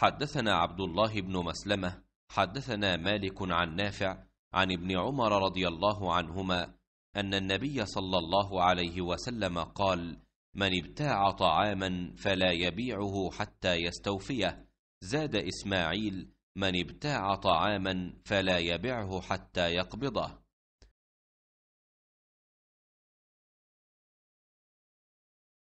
حدثنا عبد الله بن مسلمة حدثنا مالك عن نافع عن ابن عمر رضي الله عنهما أن النبي صلى الله عليه وسلم قال من ابتاع طعاما فلا يبيعه حتى يستوفيه زاد إسماعيل من ابتاع طعاما فلا يبعه حتى يقبضه